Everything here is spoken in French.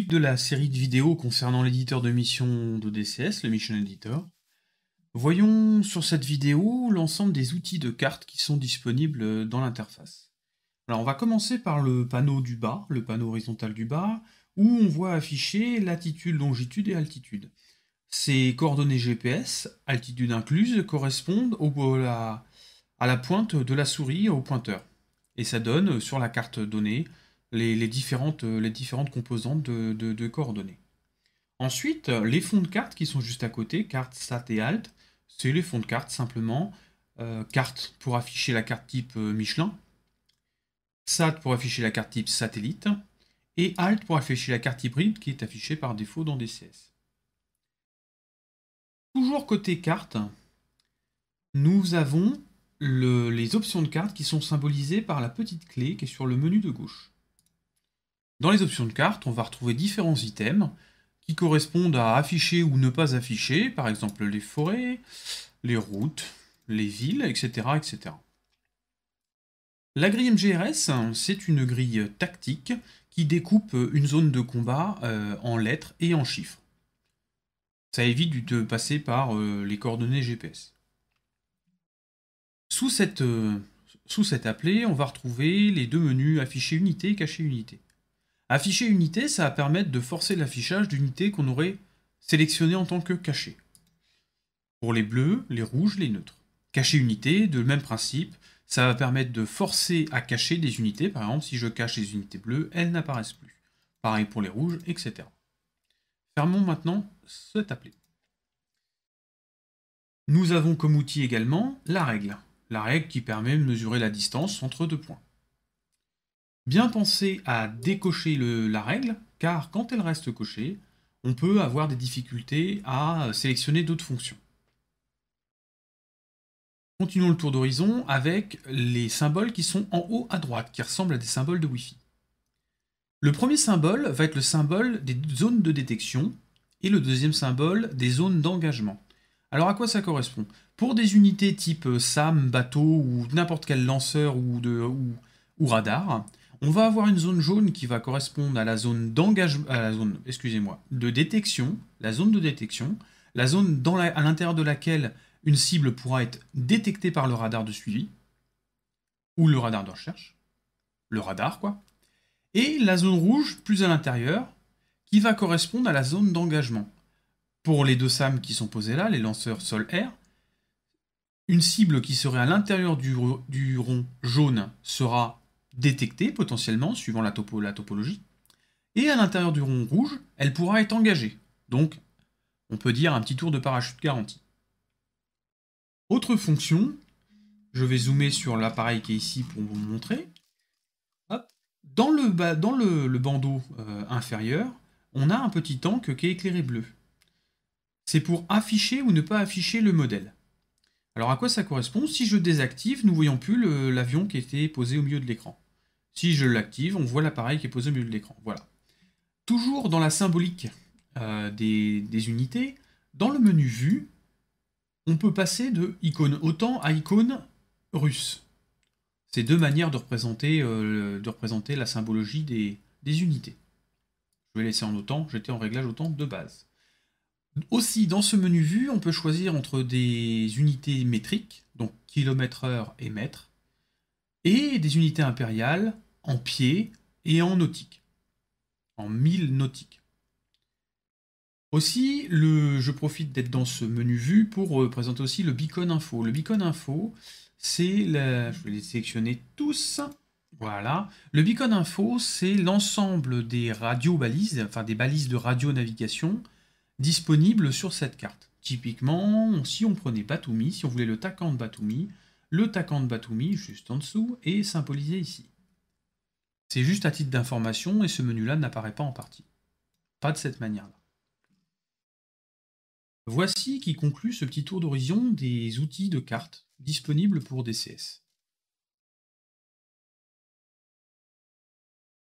de la série de vidéos concernant l'éditeur de mission DCS, le Mission Editor, voyons sur cette vidéo l'ensemble des outils de cartes qui sont disponibles dans l'interface. Alors on va commencer par le panneau du bas, le panneau horizontal du bas, où on voit afficher latitude, longitude et altitude. Ces coordonnées GPS, altitude incluse, correspondent au, à la pointe de la souris au pointeur. Et ça donne sur la carte donnée les, différentes, euh, les différentes, composantes de, coordonnées. Ensuite, les fonds de cartes qui sont juste à côté, carte SAT et ALT, c'est les fonds de cartes simplement. Euh, carte pour afficher la carte type euh, Michelin, SAT pour afficher la carte type satellite, et ALT pour afficher la carte hybride qui est affichée par défaut dans DCS. Toujours côté carte, nous avons les options de carte qui sont symbolisées par la petite clé qui est sur le menu de gauche. Dans les options de carte, on va retrouver différents items qui correspondent à afficher ou ne pas afficher, par exemple les forêts, les routes, les villes, etc. etc. La grille MGRS, c'est une grille tactique qui découpe une zone de combat euh, en lettres et en chiffres. Ça évite de passer par euh, les coordonnées GPS. Sous cette, euh, sous cet appelé, on va retrouver les deux menus afficher unité et cacher unité. Afficher unité, ça va permettre de forcer l'affichage d'unités qu'on aurait sélectionnées en tant que cachées. Pour les bleus, les rouges, les neutres. Cacher unité, de même principe, ça va permettre de forcer à cacher des unités. Par exemple, si je cache les unités bleues, elles n'apparaissent plus. Pareil pour les rouges, etc. Fermons maintenant cet appelé. Nous avons comme outil également la règle. La règle qui permet de mesurer la distance entre deux points. Bien penser à décocher la règle, car quand elle reste cochée, on peut avoir des difficultés à sélectionner d'autres fonctions. Continuons le tour d'horizon avec les symboles qui sont en haut à droite, qui ressemblent à des symboles de Wi-Fi. Le premier symbole va être le symbole des zones de détection et le deuxième symbole des zones d'engagement. Alors à quoi ça correspond Pour des unités type SAM, bateau ou n'importe quel lanceur ou radar, on va avoir une zone jaune qui va correspondre à la zone d'engagement, à la zone, excusez-moi, de détection, la zone de détection, la zone à l'intérieur de laquelle une cible pourra être détectée par le radar de suivi, ou le radar de recherche, le radar quoi, et la zone rouge plus à l'intérieur, qui va correspondre à la zone d'engagement. Pour les deux SAM qui sont posés là, les lanceurs sol-air, une cible qui serait à l'intérieur du, du rond jaune sera détectée potentiellement suivant la, topologie, et à l'intérieur du rond rouge, elle pourra être engagée, donc on peut dire un petit tour de parachute garanti. Autre fonction, je vais zoomer sur l'appareil qui est ici pour vous montrer. Dans, le, dans le, bandeau euh, inférieur, on a un petit tank qui est éclairé bleu. C'est pour afficher ou ne pas afficher le modèle. Alors à quoi ça correspond Si je désactive, nous voyons plus l'avion qui était posé au milieu de l'écran. Si je l'active, on voit l'appareil qui est posé au milieu de l'écran. Voilà. Toujours dans la symbolique euh, des, unités, dans le menu Vue, on peut passer de icône autant à icône russe. C'est deux manières de représenter, euh, la symbologie des, unités. Je vais laisser en autant, j'étais en réglage autant de base. Aussi, dans ce menu vue, on peut choisir entre des unités métriques, donc kilomètre-heure et mètre, et des unités impériales en pied et en nautique, en mille nautiques. Aussi, je profite d'être dans ce menu vue pour euh, présenter aussi le beacon info. Le beacon info, c'est Je vais les sélectionner tous. Voilà. Le beacon info, c'est l'ensemble des radio-balises, enfin des balises de radio-navigation disponibles sur cette carte. Typiquement, si on prenait Batumi, si on voulait le taquant de Batumi, le Takan de Batumi juste en dessous est symbolisé ici. C'est juste à titre d'information et ce menu-là n'apparaît pas en partie. Pas de cette manière-là. Voici qui conclut ce petit tour d'horizon des outils de cartes disponibles pour DCS.